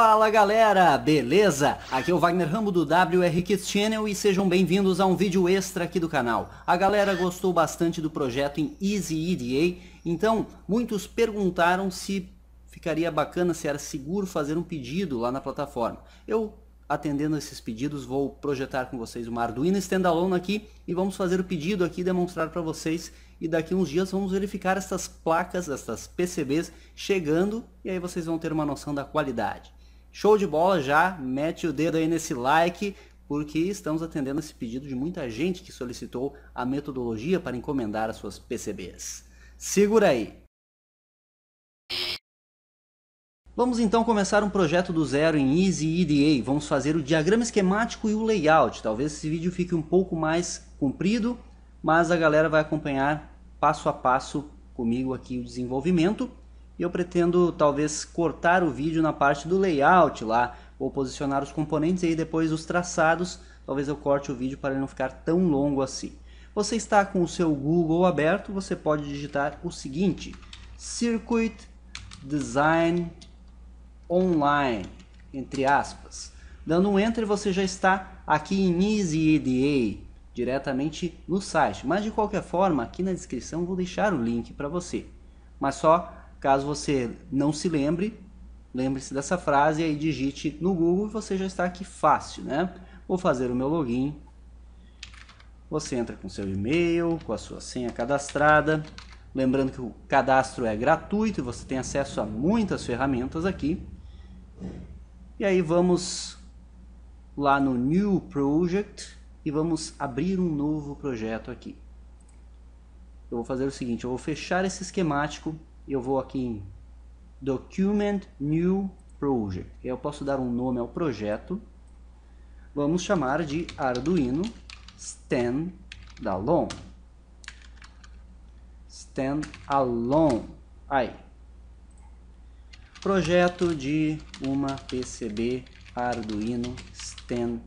Fala galera, beleza? Aqui é o Wagner Rambo do WR Kids Channel e sejam bem-vindos a um vídeo extra aqui do canal. A galera gostou bastante do projeto em Easy EDA, então muitos perguntaram se ficaria bacana, se era seguro fazer um pedido lá na plataforma. Eu, atendendo esses pedidos, vou projetar com vocês uma Arduino Standalone aqui e vamos fazer o pedido aqui, demonstrar para vocês e daqui uns dias vamos verificar essas placas, essas PCBs chegando e aí vocês vão ter uma noção da qualidade. Show de bola já, mete o dedo aí nesse like, porque estamos atendendo esse pedido de muita gente que solicitou a metodologia para encomendar as suas PCBs. Segura aí! Vamos então começar um projeto do zero em Easy EDA. Vamos fazer o diagrama esquemático e o layout. Talvez esse vídeo fique um pouco mais comprido, mas a galera vai acompanhar passo a passo comigo aqui o desenvolvimento e eu pretendo talvez cortar o vídeo na parte do layout lá, ou posicionar os componentes e aí depois os traçados, talvez eu corte o vídeo para ele não ficar tão longo assim. Você está com o seu Google aberto, você pode digitar o seguinte, Circuit Design Online, entre aspas. Dando um Enter você já está aqui em EasyEDA, diretamente no site. Mas de qualquer forma, aqui na descrição vou deixar o link para você. Mas só Caso você não se lembre, lembre-se dessa frase e aí digite no Google e você já está aqui fácil, né? Vou fazer o meu login. Você entra com seu e-mail, com a sua senha cadastrada. Lembrando que o cadastro é gratuito e você tem acesso a muitas ferramentas aqui. E aí vamos lá no New Project e vamos abrir um novo projeto aqui. Eu vou fazer o seguinte, eu vou fechar esse esquemático eu vou aqui em Document New Project. Eu posso dar um nome ao projeto. Vamos chamar de Arduino Standalone. Standalone. Aí. Projeto de uma PCB Arduino Standalone.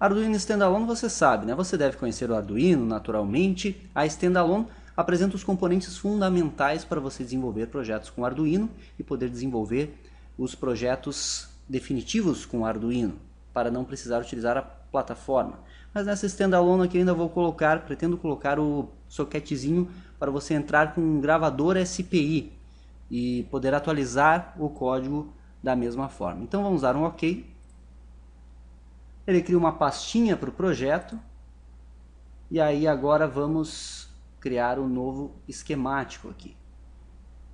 Arduino Standalone você sabe, né? Você deve conhecer o Arduino, naturalmente. A Standalone apresenta os componentes fundamentais para você desenvolver projetos com Arduino e poder desenvolver os projetos definitivos com Arduino, para não precisar utilizar a plataforma. Mas nessa standalone aqui ainda vou colocar, pretendo colocar o soquetezinho para você entrar com um gravador SPI e poder atualizar o código da mesma forma. Então vamos dar um OK. Ele cria uma pastinha para o projeto. E aí agora vamos criar um novo esquemático aqui.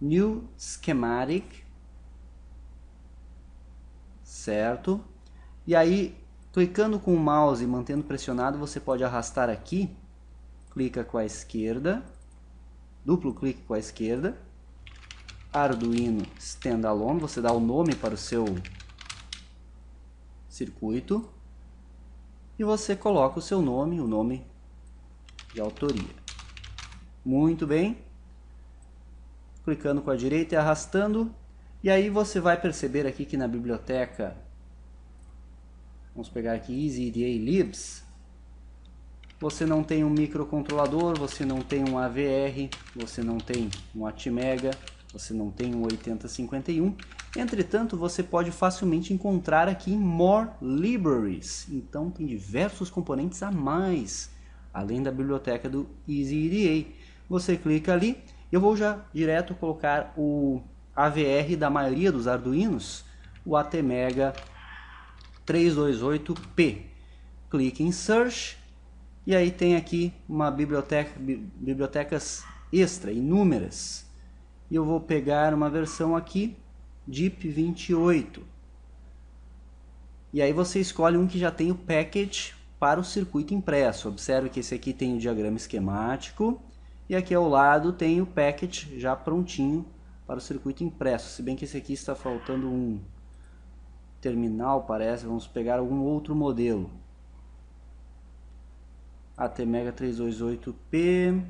New Schematic, certo? E aí, clicando com o mouse e mantendo pressionado, você pode arrastar aqui, clica com a esquerda, duplo clique com a esquerda, Arduino Standalone, você dá o nome para o seu circuito e você coloca o seu nome, o nome de autoria. Muito bem. Clicando com a direita e arrastando. E aí você vai perceber aqui que na biblioteca, vamos pegar aqui EasyDA Libs, você não tem um microcontrolador, você não tem um AVR, você não tem um Atmega, você não tem um 8051. Entretanto, você pode facilmente encontrar aqui More Libraries. Então tem diversos componentes a mais, além da biblioteca do EasyEDA. Você clica ali. Eu vou já direto colocar o AVR da maioria dos Arduinos, o ATmega 328P. Clique em Search e aí tem aqui uma biblioteca, bibliotecas extra, inúmeras. E eu vou pegar uma versão aqui, DIP 28. E aí você escolhe um que já tem o package para o circuito impresso. Observe que esse aqui tem o diagrama esquemático e aqui ao lado tem o packet já prontinho para o circuito impresso, se bem que esse aqui está faltando um terminal, parece, vamos pegar algum outro modelo. ATmega 328P.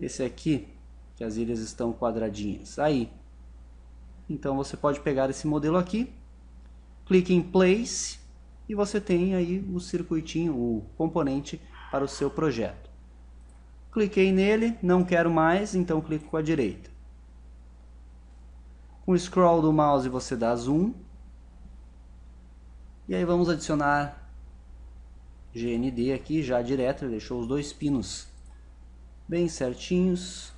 Esse aqui, que as ilhas estão quadradinhas. Aí. Então você pode pegar esse modelo aqui, clique em place e você tem aí o circuitinho, o componente para o seu projeto cliquei nele, não quero mais, então clico com a direita. Com o scroll do mouse você dá zoom. E aí vamos adicionar GND aqui, já direto, deixou os dois pinos bem certinhos.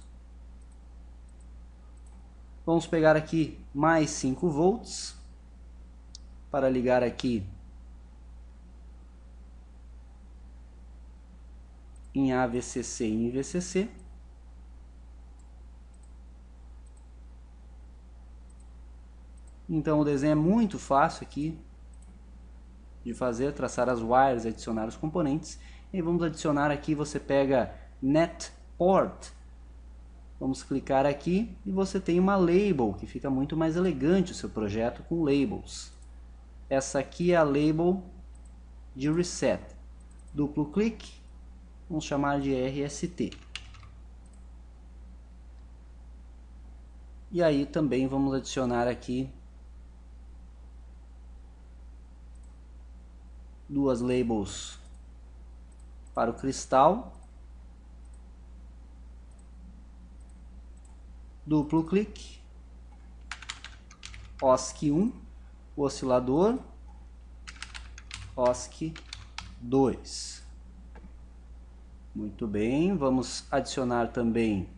Vamos pegar aqui mais 5 volts para ligar aqui em AVCC e em VCC. Então o desenho é muito fácil aqui de fazer, traçar as wires, adicionar os componentes. E vamos adicionar aqui, você pega net port. Vamos clicar aqui e você tem uma label, que fica muito mais elegante o seu projeto com labels. Essa aqui é a label de reset. Duplo clique Vamos chamar de RST. E aí também vamos adicionar aqui duas labels para o cristal. Duplo clique. OSC1, oscilador. OSC2. Muito bem, vamos adicionar também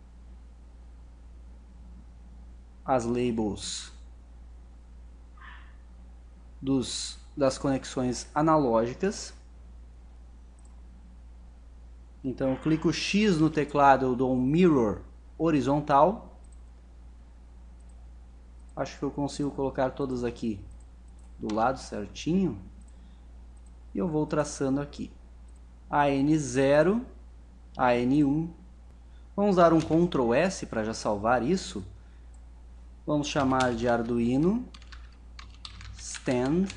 as labels dos, das conexões analógicas. Então eu clico X no teclado, eu dou um mirror horizontal. Acho que eu consigo colocar todas aqui do lado certinho. E eu vou traçando aqui. AN0 AN1. Vamos dar um Ctrl S para já salvar isso. Vamos chamar de Arduino stand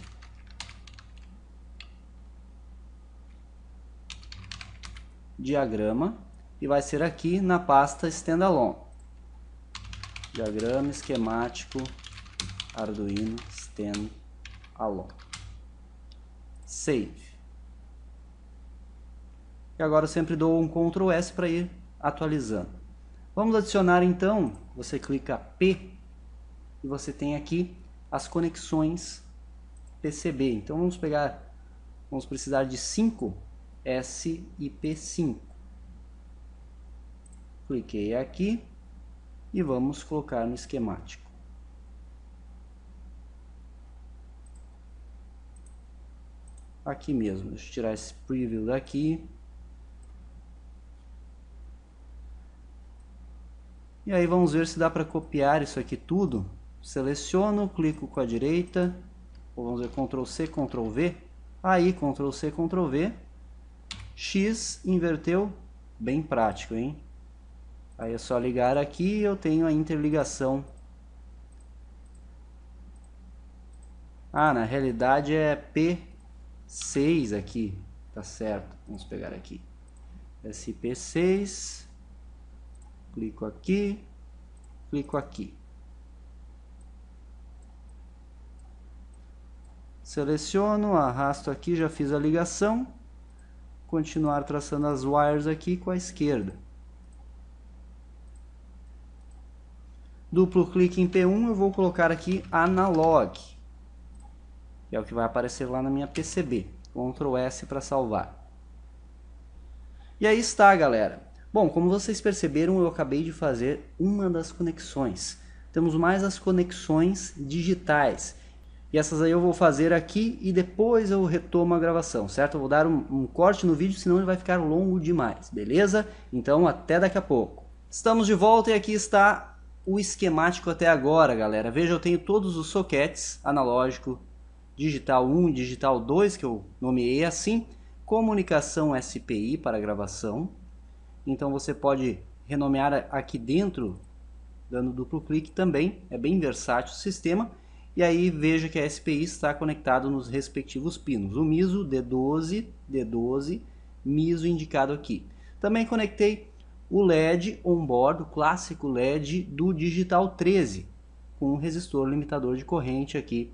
diagrama e vai ser aqui na pasta standalone. Diagrama esquemático Arduino standalone. Save agora eu sempre dou um Ctrl S para ir atualizando. Vamos adicionar então, você clica P e você tem aqui as conexões PCB. Então vamos pegar, vamos precisar de 5 S e P5. Cliquei aqui e vamos colocar no esquemático. Aqui mesmo, deixa eu tirar esse preview daqui. E aí vamos ver se dá para copiar isso aqui tudo. Seleciono, clico com a direita, vamos ver Ctrl C, Ctrl V. Aí Ctrl C, Ctrl V. X inverteu, bem prático, hein? Aí é só ligar aqui e eu tenho a interligação. Ah, na realidade é P6 aqui, tá certo. Vamos pegar aqui. SP6 clico aqui, clico aqui. Seleciono, arrasto aqui, já fiz a ligação. Continuar traçando as wires aqui com a esquerda. Duplo clique em P1, eu vou colocar aqui analog. Que é o que vai aparecer lá na minha PCB. Ctrl S para salvar. E aí está, galera. Bom, como vocês perceberam, eu acabei de fazer uma das conexões. Temos mais as conexões digitais. E essas aí eu vou fazer aqui e depois eu retomo a gravação, certo? Eu vou dar um, um corte no vídeo, senão ele vai ficar longo demais, beleza? Então até daqui a pouco. Estamos de volta e aqui está o esquemático até agora, galera. Veja, eu tenho todos os soquetes, analógico, digital 1, digital 2, que eu nomeei assim, comunicação SPI para gravação, então você pode renomear aqui dentro, dando duplo clique também. É bem versátil o sistema. E aí veja que a SPI está conectado nos respectivos pinos. O MISO D12, D12, MISO indicado aqui. Também conectei o LED on-board, o clássico LED do Digital 13, com um resistor limitador de corrente aqui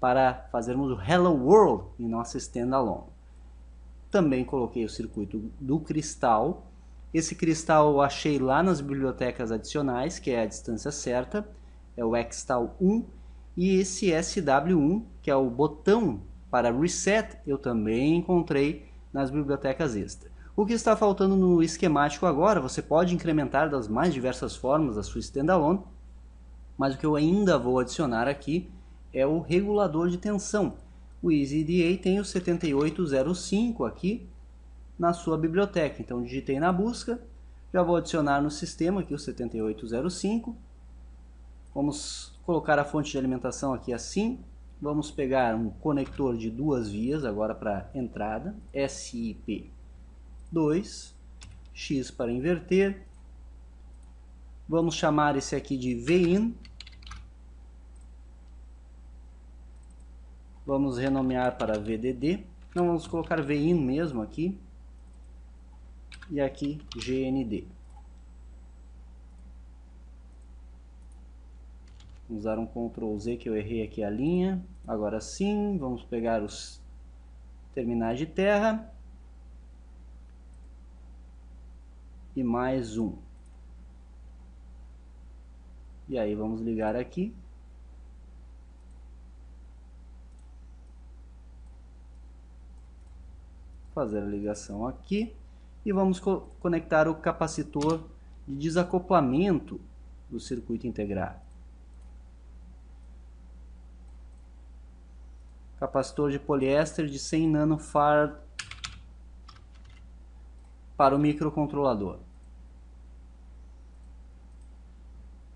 para fazermos o Hello World em nossa standalone. Também coloquei o circuito do cristal esse cristal eu achei lá nas bibliotecas adicionais, que é a distância certa, é o Xtal 1, e esse SW1, que é o botão para reset, eu também encontrei nas bibliotecas extra. O que está faltando no esquemático agora, você pode incrementar das mais diversas formas a sua standalone, mas o que eu ainda vou adicionar aqui é o regulador de tensão. O EasyDA tem o 7805 aqui, na sua biblioteca. Então digitei na busca, já vou adicionar no sistema aqui o 7805. Vamos colocar a fonte de alimentação aqui assim. Vamos pegar um conector de duas vias agora para entrada, SIP2, X para inverter. Vamos chamar esse aqui de VIN. Vamos renomear para VDD. Não vamos colocar VIN mesmo aqui, e aqui GND. Vamos dar um Ctrl Z que eu errei aqui a linha. Agora sim, vamos pegar os terminais de terra. E mais um. E aí vamos ligar aqui. Fazer a ligação aqui e vamos co conectar o capacitor de desacoplamento do circuito integrado. Capacitor de poliéster de 100 nanofarad para o microcontrolador.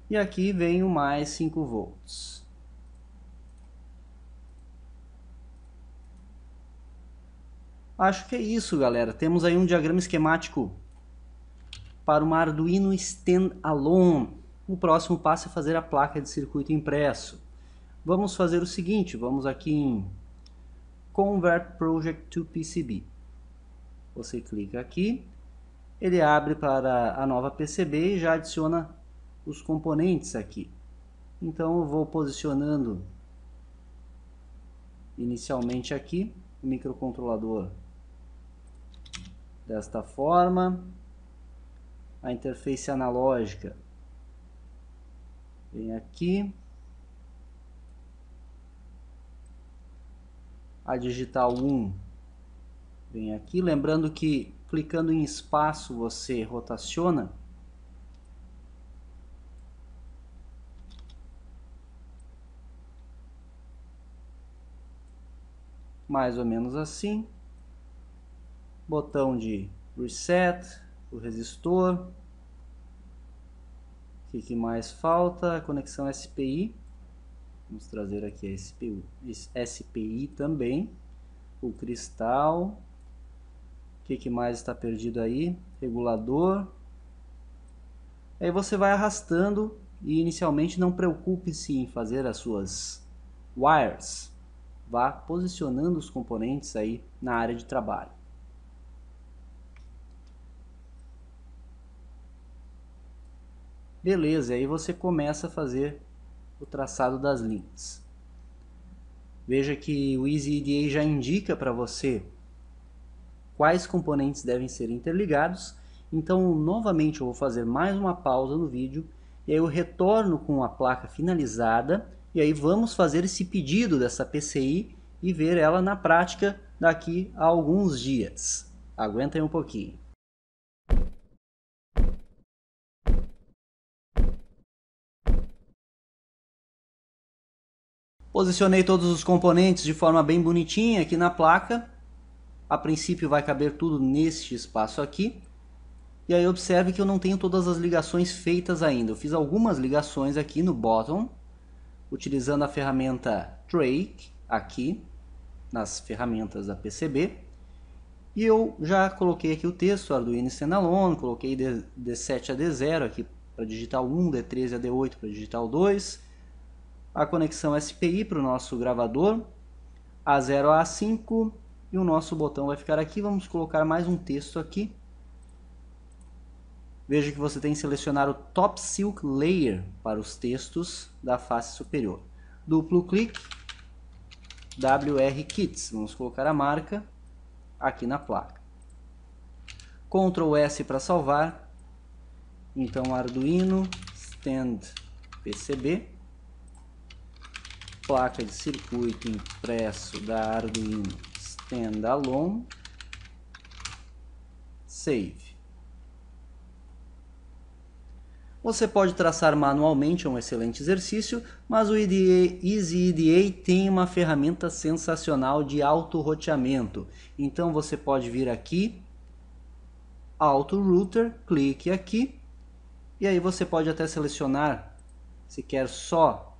E aqui vem o mais 5 volts. Acho que é isso, galera. Temos aí um diagrama esquemático para uma Arduino Standalone. O próximo passo é fazer a placa de circuito impresso. Vamos fazer o seguinte, vamos aqui em Convert Project to PCB. Você clica aqui, ele abre para a nova PCB e já adiciona os componentes aqui. Então eu vou posicionando inicialmente aqui o microcontrolador Desta forma, a interface analógica vem aqui, a digital 1 vem aqui, lembrando que clicando em espaço você rotaciona mais ou menos assim botão de reset, o resistor. O que, mais falta? A conexão SPI. Vamos trazer aqui a SPU, SPI também. O cristal. O que, que mais está perdido aí? Regulador. Aí você vai arrastando e inicialmente não preocupe-se em fazer as suas wires. Vá posicionando os componentes aí na área de trabalho. Beleza, aí você começa a fazer o traçado das linhas. Veja que o EasyEDA já indica para você quais componentes devem ser interligados. Então, novamente, eu vou fazer mais uma pausa no vídeo e aí eu retorno com a placa finalizada e aí vamos fazer esse pedido dessa PCI e ver ela na prática daqui a alguns dias. Aguentem um pouquinho. Posicionei todos os componentes de forma bem bonitinha aqui na placa. A princípio vai caber tudo neste espaço aqui. E aí observe que eu não tenho todas as ligações feitas ainda. Eu fiz algumas ligações aqui no bottom, utilizando a ferramenta Trake aqui, nas ferramentas da PCB. E eu já coloquei aqui o texto Arduino Standalone, coloquei D7 a D0 aqui para digital 1, D13 a D8 para digital 2 a conexão SPI para o nosso gravador, A0 a A5 e o nosso botão vai ficar aqui. Vamos colocar mais um texto aqui. Veja que você tem que selecionar o Top Silk Layer para os textos da face superior. Duplo clique, WR Kits. Vamos colocar a marca aqui na placa. Ctrl S para salvar. Então Arduino stand PCB placa de circuito impresso da Arduino standalone, save. Você pode traçar manualmente, é um excelente exercício, mas o EDA, Easy EDA tem uma ferramenta sensacional de auto-roteamento. Então você pode vir aqui, Auto Router, clique aqui, e aí você pode até selecionar se quer só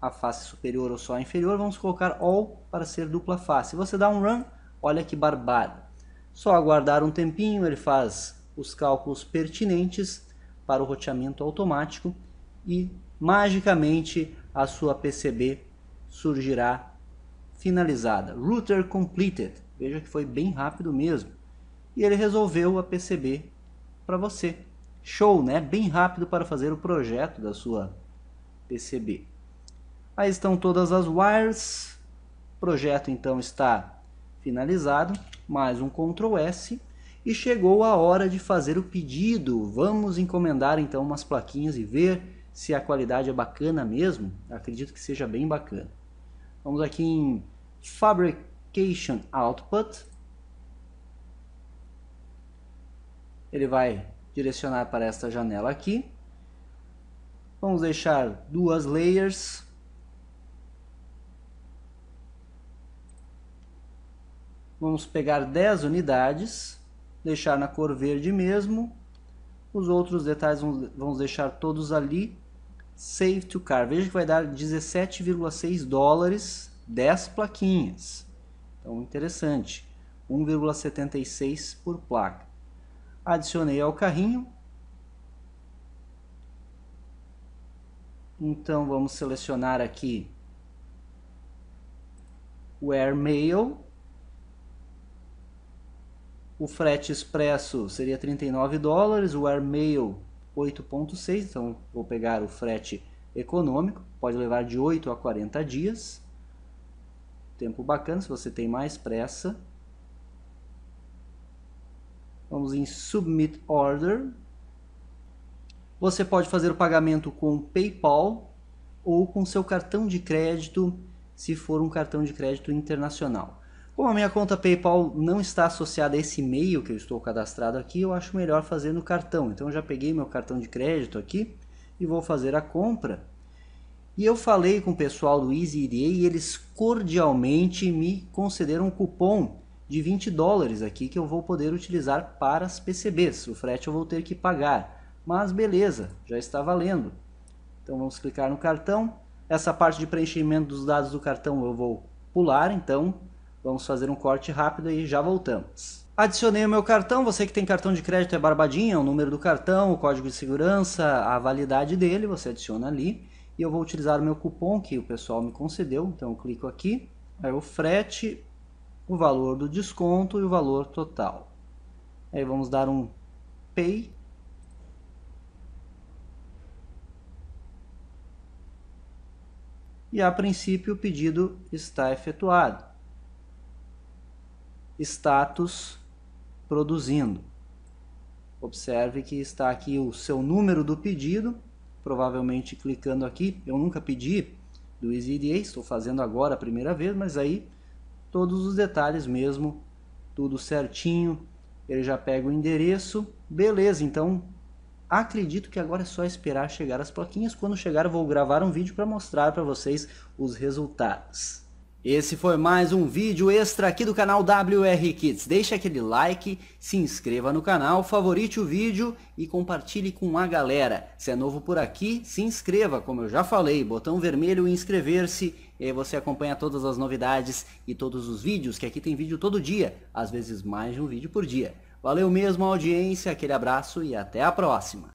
a face superior ou só a inferior, vamos colocar all para ser dupla face. Você dá um run, olha que barbada. Só aguardar um tempinho, ele faz os cálculos pertinentes para o roteamento automático e magicamente a sua PCB surgirá finalizada. Router completed. Veja que foi bem rápido mesmo. E ele resolveu a PCB para você. Show, né? Bem rápido para fazer o projeto da sua PCB. Aí estão todas as wires. O projeto então está finalizado. Mais um Ctrl S. E chegou a hora de fazer o pedido. Vamos encomendar então umas plaquinhas e ver se a qualidade é bacana mesmo. Acredito que seja bem bacana. Vamos aqui em Fabrication Output. Ele vai direcionar para esta janela aqui. Vamos deixar duas layers Vamos pegar 10 unidades, deixar na cor verde mesmo. Os outros detalhes vamos deixar todos ali. Save to car. Veja que vai dar 17,6 dólares, 10 plaquinhas. Então, interessante. 1,76 por placa. Adicionei ao carrinho. Então, vamos selecionar aqui o mail o frete expresso seria 39 dólares, o airmail 8.6, então vou pegar o frete econômico, pode levar de 8 a 40 dias. Tempo bacana se você tem mais pressa. Vamos em Submit Order. Você pode fazer o pagamento com PayPal ou com seu cartão de crédito, se for um cartão de crédito internacional. Como a minha conta PayPal não está associada a esse e-mail que eu estou cadastrado aqui, eu acho melhor fazer no cartão. Então eu já peguei meu cartão de crédito aqui e vou fazer a compra. E eu falei com o pessoal do EasyDA e eles cordialmente me concederam um cupom de 20 dólares aqui que eu vou poder utilizar para as PCBs. O frete eu vou ter que pagar, mas beleza, já está valendo. Então vamos clicar no cartão. Essa parte de preenchimento dos dados do cartão eu vou pular, então Vamos fazer um corte rápido e já voltamos. Adicionei o meu cartão, você que tem cartão de crédito é barbadinha, é o número do cartão, o código de segurança, a validade dele, você adiciona ali. E eu vou utilizar o meu cupom que o pessoal me concedeu, então eu clico aqui, aí o frete, o valor do desconto e o valor total. Aí vamos dar um pay. E a princípio o pedido está efetuado status produzindo. Observe que está aqui o seu número do pedido, provavelmente clicando aqui, eu nunca pedi do EasyDA, estou fazendo agora a primeira vez, mas aí todos os detalhes mesmo, tudo certinho, ele já pega o endereço, beleza, então acredito que agora é só esperar chegar as plaquinhas, quando chegar eu vou gravar um vídeo para mostrar para vocês os resultados. Esse foi mais um vídeo extra aqui do canal WR Kids. Deixe aquele like, se inscreva no canal, favorite o vídeo e compartilhe com a galera. Se é novo por aqui, se inscreva, como eu já falei, botão vermelho inscrever-se. E aí você acompanha todas as novidades e todos os vídeos, que aqui tem vídeo todo dia, às vezes mais de um vídeo por dia. Valeu mesmo a audiência, aquele abraço e até a próxima.